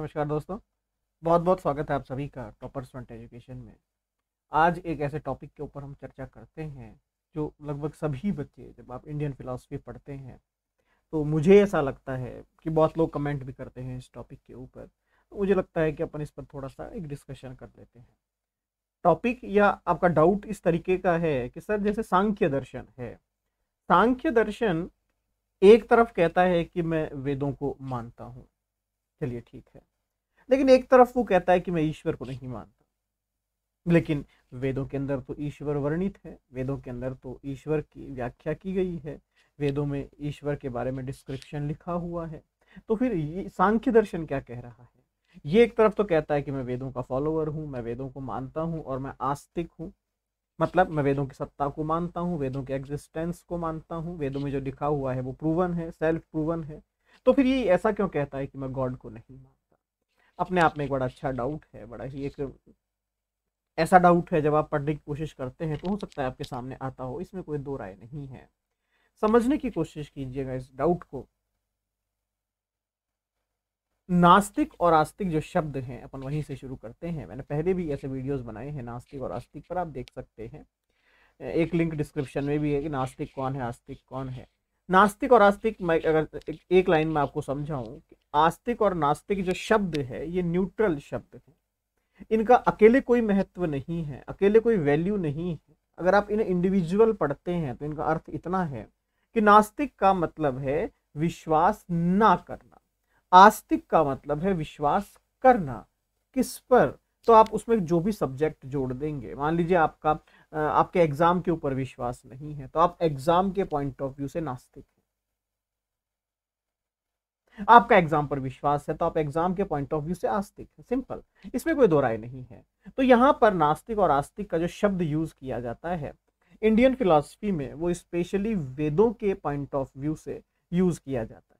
नमस्कार दोस्तों बहुत बहुत स्वागत है आप सभी का टॉपर्स फ्रंट एजुकेशन में आज एक ऐसे टॉपिक के ऊपर हम चर्चा करते हैं जो लगभग सभी बच्चे जब आप इंडियन फिलासफी पढ़ते हैं तो मुझे ऐसा लगता है कि बहुत लोग कमेंट भी करते हैं इस टॉपिक के ऊपर तो मुझे लगता है कि अपन इस पर थोड़ा सा एक डिस्कशन कर लेते हैं टॉपिक या आपका डाउट इस तरीके का है कि सर जैसे सांख्य दर्शन है सांख्य दर्शन एक तरफ कहता है कि मैं वेदों को मानता हूँ चलिए ठीक है लेकिन एक तरफ वो कहता है कि मैं ईश्वर को नहीं मानता लेकिन वेदों के अंदर तो ईश्वर वर्णित है वेदों के अंदर तो ईश्वर की व्याख्या की गई है वेदों में ईश्वर के बारे में डिस्क्रिप्शन लिखा हुआ है तो फिर ये सांख्य दर्शन क्या कह रहा है ये एक तरफ तो कहता है कि मैं वेदों का फॉलोअर हूँ मैं वेदों को मानता हूँ और मैं आस्तिक हूँ मतलब मैं वेदों की सत्ता को मानता हूँ वेदों के एग्जिस्टेंस को मानता हूँ वेदों में जो लिखा हुआ है वो प्रूवन है सेल्फ प्रूवन है तो फिर ये ऐसा क्यों कहता है कि मैं गॉड को नहीं मानता अपने आप में एक बड़ा अच्छा डाउट है बड़ा ही एक ऐसा डाउट है जब आप पढ़ने की कोशिश करते हैं तो हो सकता है आपके सामने आता हो इसमें कोई दो राय नहीं है समझने की कोशिश कीजिएगा इस डाउट को नास्तिक और आस्तिक जो शब्द हैं अपन वहीं से शुरू करते हैं मैंने पहले भी ऐसे वीडियोस बनाए हैं नास्तिक और आस्तिक पर आप देख सकते हैं एक लिंक डिस्क्रिप्शन में भी है कि नास्तिक कौन है आस्तिक कौन है नास्तिक और आस्तिक मैं अगर एक लाइन में आपको समझाऊं आस्तिक और नास्तिक जो शब्द है ये न्यूट्रल शब्द है इनका अकेले कोई महत्व नहीं है अकेले कोई वैल्यू नहीं है अगर आप इन्हें इंडिविजुअल पढ़ते हैं तो इनका अर्थ इतना है कि नास्तिक का मतलब है विश्वास ना करना आस्तिक का मतलब है विश्वास करना किस पर तो आप उसमें जो भी सब्जेक्ट जोड़ देंगे मान लीजिए आपका आपके एग्जाम के ऊपर विश्वास नहीं है तो आप एग्जाम के पॉइंट ऑफ व्यू से नास्तिक हैं आपका एग्जाम पर विश्वास है तो आप एग्जाम के पॉइंट ऑफ व्यू से आस्तिक है सिंपल इसमें कोई दो राय नहीं है तो यहाँ पर नास्तिक और आस्तिक का जो शब्द यूज किया जाता है इंडियन फिलोसफी में वो स्पेशली वेदों के पॉइंट ऑफ व्यू से यूज किया जाता है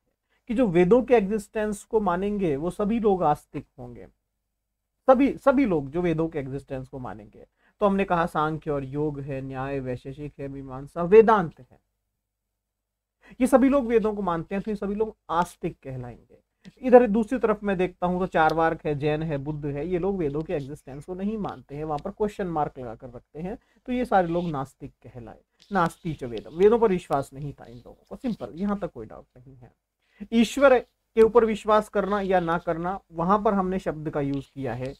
कि जो वेदों के एग्जिस्टेंस को मानेंगे वो सभी लोग आस्तिक होंगे सभी सभी लोग जो वेदों के एग्जिस्टेंस को मानेंगे तो हमने कहा सांख्य और योग है न्याय वैशेषिक है मीमांसा वेदांत है ये सभी लोग वेदों को मानते हैं तो ये सभी लोग आस्तिक कहलाएंगे इधर दूसरी तरफ मैं देखता हूँ तो चार वार्क है जैन है बुद्ध है ये लोग वेदों के एग्जिस्टेंस को नहीं मानते हैं वहाँ पर क्वेश्चन मार्क लगा कर रखते हैं तो ये सारे लोग नास्तिक कहलाए नास्ती च वेदम वेदों पर विश्वास नहीं था इन लोगों को सिंपल यहाँ तक कोई डाउट नहीं है ईश्वर के ऊपर विश्वास करना या ना करना वहां पर हमने शब्द का यूज किया है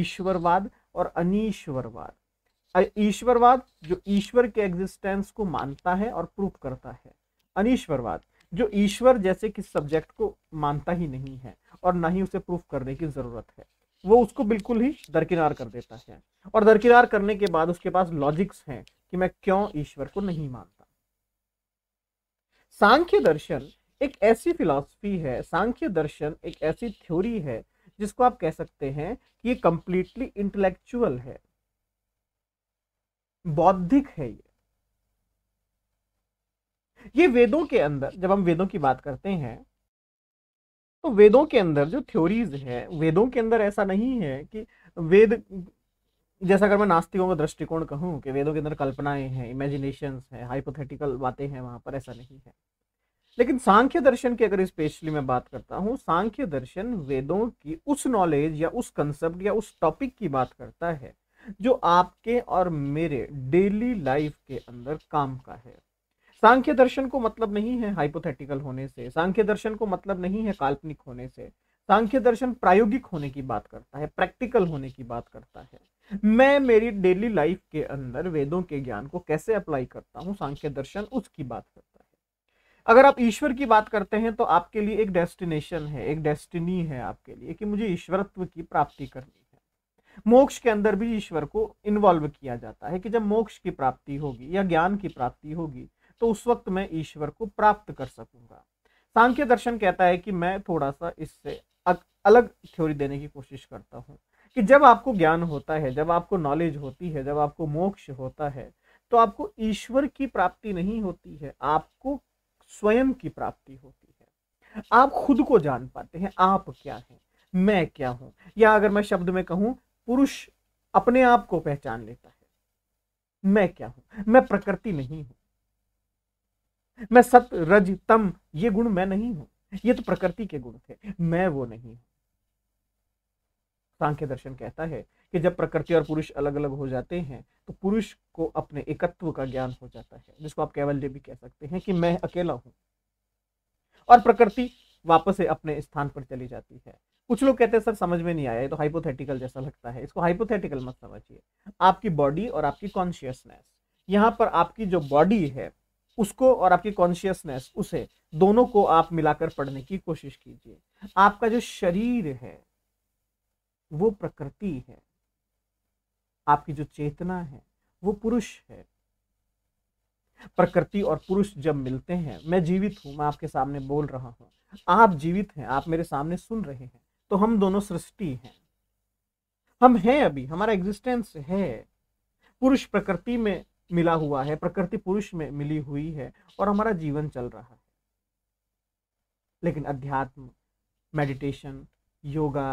ईश्वरवाद और अनिश्वरवाद ईश्वरवाद जो ईश्वर के एग्जिस्टेंस को मानता है और प्रूफ करता है अनिश्वरवाद जो ईश्वर जैसे किस सब्जेक्ट को मानता ही नहीं है और ना ही उसे प्रूफ करने की ज़रूरत है वो उसको बिल्कुल ही दरकिनार कर देता है और दरकिनार करने के बाद उसके पास लॉजिक्स हैं कि मैं क्यों ईश्वर को नहीं मानता सांख्य दर्शन एक ऐसी फिलॉसफी है सांख्य दर्शन एक ऐसी थ्योरी है जिसको आप कह सकते हैं कि ये कंप्लीटली इंटेलेक्चुअल है बौद्धिक है ये ये वेदों के अंदर जब हम वेदों की बात करते हैं तो वेदों के अंदर जो थ्योरीज है वेदों के अंदर ऐसा नहीं है कि वेद जैसा अगर मैं नास्तिकों का दृष्टिकोण कहूँ कि वेदों के अंदर कल्पनाएं हैं इमेजिनेशन है हाइपोथेटिकल बातें हैं वहां पर ऐसा नहीं है लेकिन सांख्य दर्शन की अगर स्पेशली मैं बात करता हूँ सांख्य दर्शन वेदों की उस नॉलेज या उस कंसेप्ट या उस टॉपिक की बात करता है जो आपके और मेरे डेली लाइफ के अंदर काम का है सांख्य दर्शन को मतलब नहीं है हाइपोथेटिकल होने से सांख्य दर्शन को मतलब नहीं है काल्पनिक होने से सांख्य दर्शन प्रायोगिक होने की बात करता है प्रैक्टिकल होने की बात करता है मैं मेरी डेली लाइफ के अंदर वेदों के ज्ञान को कैसे अप्लाई करता हूँ सांख्य दर्शन उसकी बात करता है अगर आप ईश्वर की बात करते हैं तो आपके लिए एक डेस्टिनेशन है एक डेस्टिनी है आपके लिए कि मुझे ईश्वरत्व की प्राप्ति करनी है मोक्ष के अंदर भी ईश्वर को इन्वॉल्व किया जाता है कि जब मोक्ष की प्राप्ति होगी या ज्ञान की प्राप्ति होगी तो उस वक्त मैं ईश्वर को प्राप्त कर सकूंगा सांख्य दर्शन कहता है कि मैं थोड़ा सा इससे अलग थ्योरी देने की कोशिश करता हूँ कि जब आपको ज्ञान होता है जब आपको नॉलेज होती है जब आपको मोक्ष होता है तो आपको ईश्वर की प्राप्ति नहीं होती है आपको स्वयं की प्राप्ति होती है आप खुद को जान पाते हैं आप क्या हैं मैं क्या हूं या अगर मैं शब्द में कहूं पुरुष अपने आप को पहचान लेता है मैं क्या हूं मैं प्रकृति नहीं हूं मैं सत रज तम ये गुण मैं नहीं हूं ये तो प्रकृति के गुण थे मैं वो नहीं हूं सांख्य दर्शन कहता है कि जब प्रकृति और पुरुष अलग अलग हो जाते हैं तो पुरुष को अपने एकत्व का ज्ञान हो जाता है जिसको आप केवल भी कह सकते हैं कि मैं अकेला हूं और प्रकृति वापस से अपने स्थान पर चली जाती है कुछ लोग कहते हैं सर समझ में नहीं आया ये तो हाइपोथेटिकल जैसा लगता है इसको हाइपोथेटिकल मत समझिए आपकी बॉडी और आपकी कॉन्शियसनेस यहाँ पर आपकी जो बॉडी है उसको और आपकी कॉन्शियसनेस उसे दोनों को आप मिलाकर पढ़ने की कोशिश कीजिए आपका जो शरीर है वो प्रकृति है आपकी जो चेतना है वो पुरुष है प्रकृति और पुरुष जब मिलते हैं मैं जीवित हूं मैं आपके सामने बोल रहा हूं आप जीवित हैं आप मेरे सामने सुन रहे हैं तो हम दोनों सृष्टि हैं हम हैं अभी हमारा एग्जिस्टेंस है पुरुष प्रकृति में मिला हुआ है प्रकृति पुरुष में मिली हुई है और हमारा जीवन चल रहा है लेकिन अध्यात्म मेडिटेशन योगा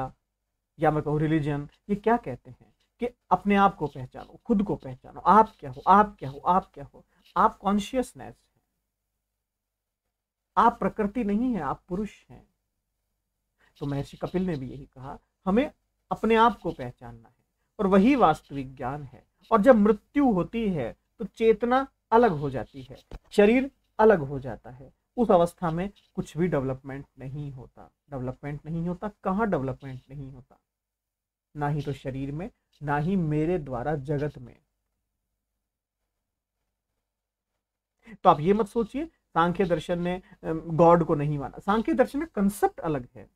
या मैं कहूँ रिलीजन ये क्या कहते हैं कि अपने आप को पहचानो खुद को पहचानो आप क्या हो आप क्या हो आप क्या हो आप कॉन्शियसनेस हैं आप प्रकृति नहीं है आप पुरुष हैं तो महर्षि कपिल ने भी यही कहा हमें अपने आप को पहचानना है और वही वास्तविक ज्ञान है और जब मृत्यु होती है तो चेतना अलग हो जाती है शरीर अलग हो जाता है उस अवस्था में कुछ भी डेवलपमेंट नहीं होता डेवलपमेंट नहीं होता कहाँ डेवलपमेंट नहीं होता ना ही तो शरीर में ना ही मेरे द्वारा जगत में तो आप ये मत सोचिए सांख्य दर्शन ने गॉड को नहीं माना सांख्य दर्शन का कंसेप्ट अलग है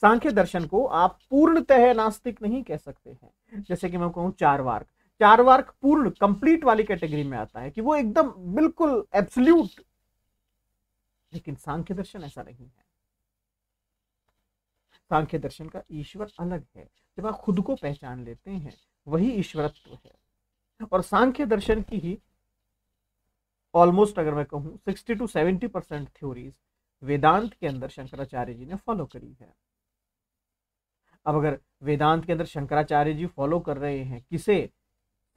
सांख्य दर्शन को आप पूर्णतः नास्तिक नहीं कह सकते हैं जैसे कि मैं कहूं चार वार्क चार वर्क पूर्ण कंप्लीट वाली कैटेगरी में आता है कि वो एकदम बिल्कुल एब्सल्यूट लेकिन सांख्य दर्शन ऐसा नहीं है सांख्य दर्शन का ईश्वर अलग है जब आप खुद को पहचान लेते हैं वही ईश्वरत्व है और सांख्य दर्शन की ही ऑलमोस्ट अगर मैं कहूं sixty to seventy percent theories Vedanta के अंदर शंकराचार्य जी ने फॉलो करी है अब अगर वेदांत के अंदर शंकराचार्य जी फॉलो कर रहे हैं किसे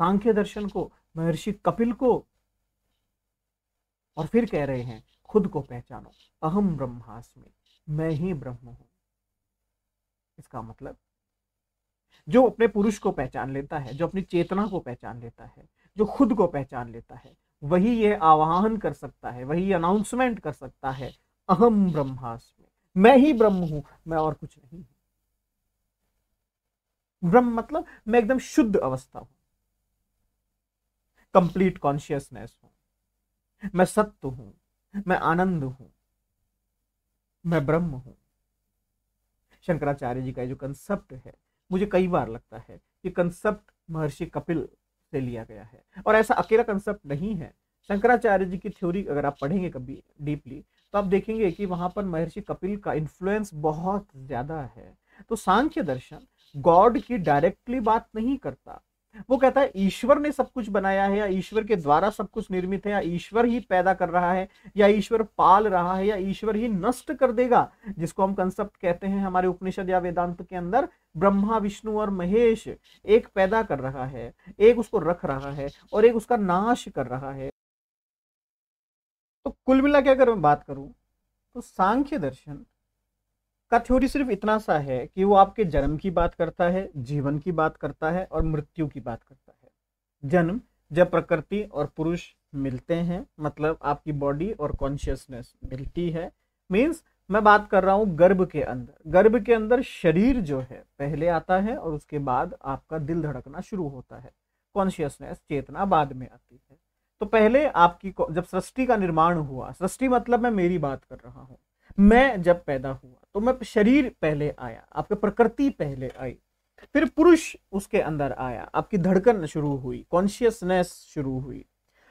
सांख्य दर्शन को महर्षि कपिल को और फिर कह रहे हैं खुद को पहचानो अहम ब्रह्मास्मि मैं ही ब्रह्म हूं इसका मतलब जो अपने पुरुष को पहचान लेता है जो अपनी चेतना को पहचान लेता है जो खुद को पहचान लेता है वही यह आवाहन कर सकता है वही अनाउंसमेंट कर सकता है अहम ब्रह्मास्मि मैं ही ब्रह्म हूं मैं और कुछ नहीं हूं ब्रह्म मतलब मैं एकदम शुद्ध अवस्था हूं कंप्लीट कॉन्शियसनेस हूं मैं सत्य हूं मैं आनंद हूं मैं ब्रह्म हूं शंकराचार्य जी का जो कंसेप्ट है मुझे कई बार लगता है कि कंसेप्ट महर्षि कपिल से लिया गया है और ऐसा अकेला कंसेप्ट नहीं है शंकराचार्य जी की थ्योरी अगर आप पढ़ेंगे कभी डीपली तो आप देखेंगे कि वहां पर महर्षि कपिल का इन्फ्लुएंस बहुत ज़्यादा है तो सांख्य दर्शन गॉड की डायरेक्टली बात नहीं करता वो कहता है ईश्वर ने सब कुछ बनाया है या ईश्वर के द्वारा सब कुछ निर्मित है या ईश्वर ही पैदा कर रहा है या ईश्वर पाल रहा है या ईश्वर ही नष्ट कर देगा जिसको हम कंसेप्ट कहते हैं हमारे उपनिषद या वेदांत के अंदर ब्रह्मा विष्णु और महेश एक पैदा कर रहा है एक उसको रख रहा है और एक उसका नाश कर रहा है तो कुल मिला के अगर मैं बात करूं तो सांख्य दर्शन का थ्योरी सिर्फ इतना सा है कि वो आपके जन्म की बात करता है जीवन की बात करता है और मृत्यु की बात करता है जन्म जब प्रकृति और पुरुष मिलते हैं मतलब आपकी बॉडी और कॉन्शियसनेस मिलती है मीन्स मैं बात कर रहा हूँ गर्भ के अंदर गर्भ के अंदर शरीर जो है पहले आता है और उसके बाद आपका दिल धड़कना शुरू होता है कॉन्शियसनेस चेतना बाद में आती है तो पहले आपकी जब सृष्टि का निर्माण हुआ सृष्टि मतलब मैं मेरी बात कर रहा हूँ मैं जब पैदा हुआ तो मैं शरीर पहले आया आपके प्रकृति पहले आई फिर पुरुष उसके अंदर आया आपकी धड़कन शुरू हुई कॉन्शियसनेस शुरू हुई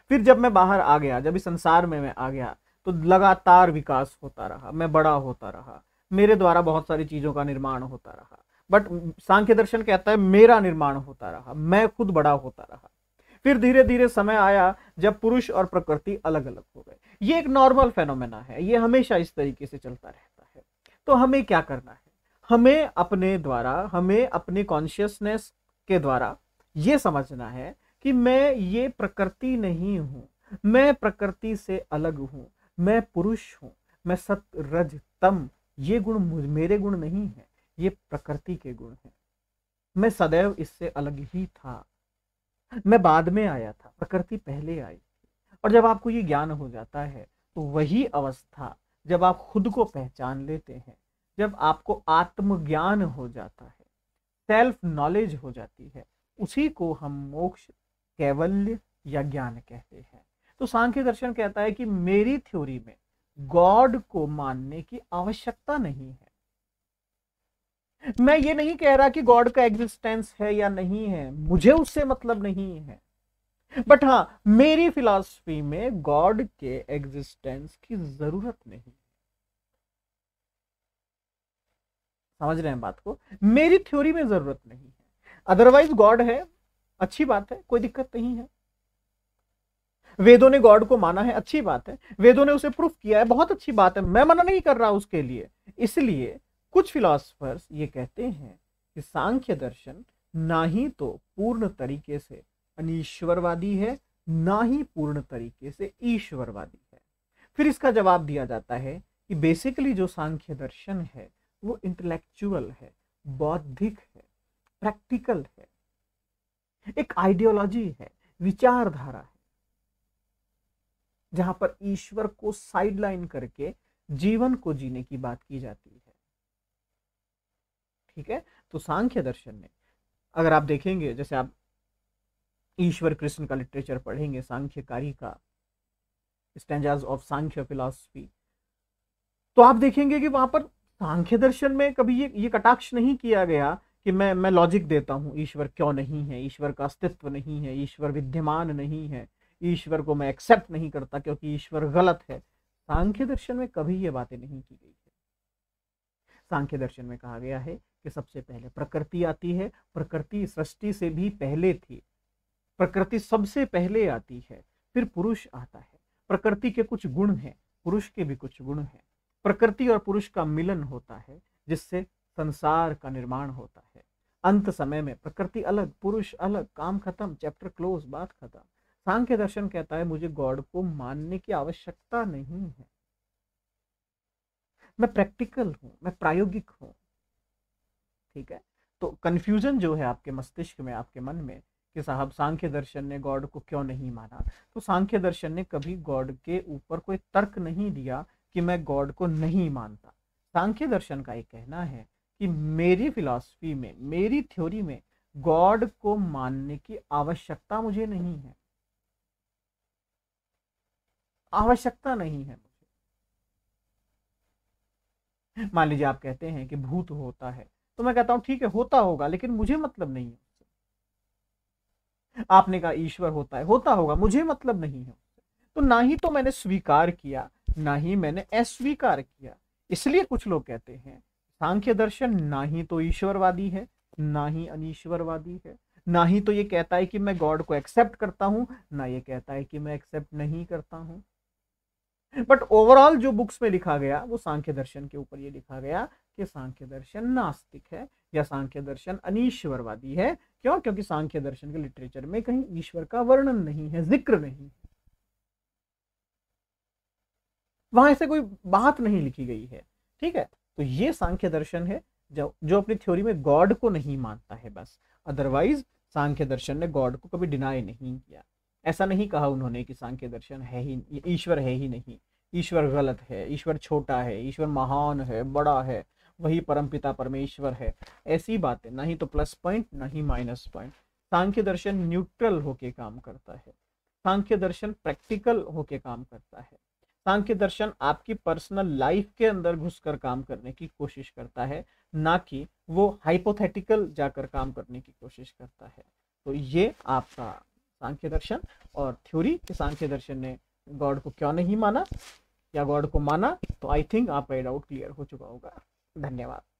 फिर जब मैं बाहर आ गया जब इस संसार में मैं आ गया तो लगातार विकास होता रहा मैं बड़ा होता रहा मेरे द्वारा बहुत सारी चीज़ों का निर्माण होता रहा बट सांख्य दर्शन कहता है मेरा निर्माण होता रहा मैं खुद बड़ा होता रहा फिर धीरे धीरे समय आया जब पुरुष और प्रकृति अलग अलग हो गए ये एक नॉर्मल फेनोमेना है ये हमेशा इस तरीके से चलता रहता है तो हमें क्या करना है हमें अपने द्वारा हमें अपने कॉन्शियसनेस के द्वारा ये समझना है कि मैं ये प्रकृति नहीं हूँ मैं प्रकृति से अलग हूँ मैं पुरुष हूँ मैं सत रज तम ये गुण मेरे गुण नहीं है ये प्रकृति के गुण हैं मैं सदैव इससे अलग ही था मैं बाद में आया था प्रकृति पहले आई थी और जब आपको ये ज्ञान हो जाता है तो वही अवस्था जब आप खुद को पहचान लेते हैं जब आपको आत्मज्ञान हो जाता है सेल्फ नॉलेज हो जाती है उसी को हम मोक्ष कैवल्य या ज्ञान कहते हैं तो सांख्य दर्शन कहता है कि मेरी थ्योरी में गॉड को मानने की आवश्यकता नहीं है मैं ये नहीं कह रहा कि गॉड का एग्जिस्टेंस है या नहीं है मुझे उससे मतलब नहीं है बट हाँ मेरी फिलॉसफी में गॉड के एग्जिस्टेंस की जरूरत नहीं समझ रहे हैं बात को मेरी थ्योरी में जरूरत नहीं है अदरवाइज गॉड है अच्छी बात है कोई दिक्कत नहीं है वेदों ने गॉड को माना है अच्छी बात है वेदों ने उसे प्रूफ किया है बहुत अच्छी बात है मैं मना नहीं कर रहा उसके लिए इसलिए कुछ फिलोसफर्स ये कहते हैं कि सांख्य दर्शन ना ही तो पूर्ण तरीके से अनिश्वरवादी है ना ही पूर्ण तरीके से ईश्वरवादी है फिर इसका जवाब दिया जाता है कि बेसिकली जो सांख्य दर्शन है वो इंटेलेक्चुअल है बौद्धिक है प्रैक्टिकल है एक आइडियोलॉजी है विचारधारा है जहां पर ईश्वर को साइडलाइन करके जीवन को जीने की बात की जाती है ठीक है तो सांख्य दर्शन में अगर आप देखेंगे जैसे आप ईश्वर कृष्ण का लिटरेचर पढ़ेंगे सांख्यकारी का स्टेंजाज ऑफ सांख्य फिलॉसफी तो आप देखेंगे कि वहां पर सांख्य दर्शन में कभी ये ये कटाक्ष नहीं किया गया कि मैं मैं लॉजिक देता हूँ ईश्वर क्यों नहीं है ईश्वर का अस्तित्व नहीं है ईश्वर विद्यमान नहीं है ईश्वर को मैं एक्सेप्ट नहीं करता क्योंकि ईश्वर गलत है सांख्य दर्शन में कभी ये बातें नहीं की गई है सांख्य दर्शन में कहा गया है कि सबसे पहले प्रकृति आती है प्रकृति सृष्टि से भी पहले थी प्रकृति सबसे पहले आती है फिर पुरुष आता है प्रकृति के कुछ गुण हैं पुरुष के भी कुछ गुण हैं प्रकृति और पुरुष का मिलन होता है जिससे संसार का निर्माण होता है अंत समय में प्रकृति अलग पुरुष अलग काम खत्म चैप्टर क्लोज बात खत्म सांख्य दर्शन कहता है मुझे गॉड को मानने की आवश्यकता नहीं है मैं प्रैक्टिकल हूं मैं प्रायोगिक हूं ठीक है तो कन्फ्यूजन जो है आपके मस्तिष्क में आपके मन में कि साहब सांख्य दर्शन ने गॉड को क्यों नहीं माना तो सांख्य दर्शन ने कभी गॉड के ऊपर कोई तर्क नहीं दिया कि मैं गॉड को नहीं मानता सांख्य दर्शन का एक कहना है कि मेरी फिलॉसफी में मेरी थ्योरी में गॉड को मानने की आवश्यकता मुझे नहीं है आवश्यकता नहीं है मुझे मान लीजिए आप कहते हैं कि भूत होता है तो मैं कहता हूं ठीक है होता होगा लेकिन मुझे मतलब नहीं है आपने कहा ईश्वर होता है होता होगा मुझे मतलब नहीं है तो ना ही तो मैंने स्वीकार किया ना ही मैंने अस्वीकार किया इसलिए कुछ लोग कहते हैं सांख्य दर्शन ना ही तो ईश्वरवादी है ना ही अनिश्वरवादी है ना ही तो ये कहता है कि मैं गॉड को एक्सेप्ट करता हूं ना ये कहता है कि मैं एक्सेप्ट नहीं करता हूं बट ओवरऑल जो बुक्स में लिखा गया वो सांख्य दर्शन के ऊपर ये लिखा गया कि सांख्य दर्शन नास्तिक है या सांख्य दर्शन अनिश्वरवादी है क्यों क्योंकि सांख्य दर्शन के लिटरेचर में कहीं ईश्वर का वर्णन नहीं है जिक्र नहीं है वहां ऐसे कोई बात नहीं लिखी गई है ठीक है तो ये सांख्य दर्शन है जो जो अपनी थ्योरी में गॉड को नहीं मानता है बस अदरवाइज सांख्य दर्शन ने गॉड को कभी डिनाई नहीं किया ऐसा नहीं कहा उन्होंने कि सांख्य दर्शन है ही ईश्वर है ही नहीं ईश्वर गलत है ईश्वर छोटा है ईश्वर महान है बड़ा है वही परमपिता परमेश्वर है ऐसी बातें ना ही तो प्लस पॉइंट ना ही माइनस पॉइंट सांख्य दर्शन न्यूट्रल होके काम करता है सांख्य दर्शन प्रैक्टिकल होके काम करता है सांख्य दर्शन आपकी पर्सनल लाइफ के अंदर घुसकर काम करने की कोशिश करता है ना कि वो हाइपोथेटिकल जाकर काम करने की कोशिश करता है तो ये आपका सांख्य दर्शन और थ्योरी कि सांख्य दर्शन ने गॉड को क्यों नहीं माना या गॉड को माना तो आई थिंक आपका ये डाउट क्लियर हो चुका होगा धन्यवाद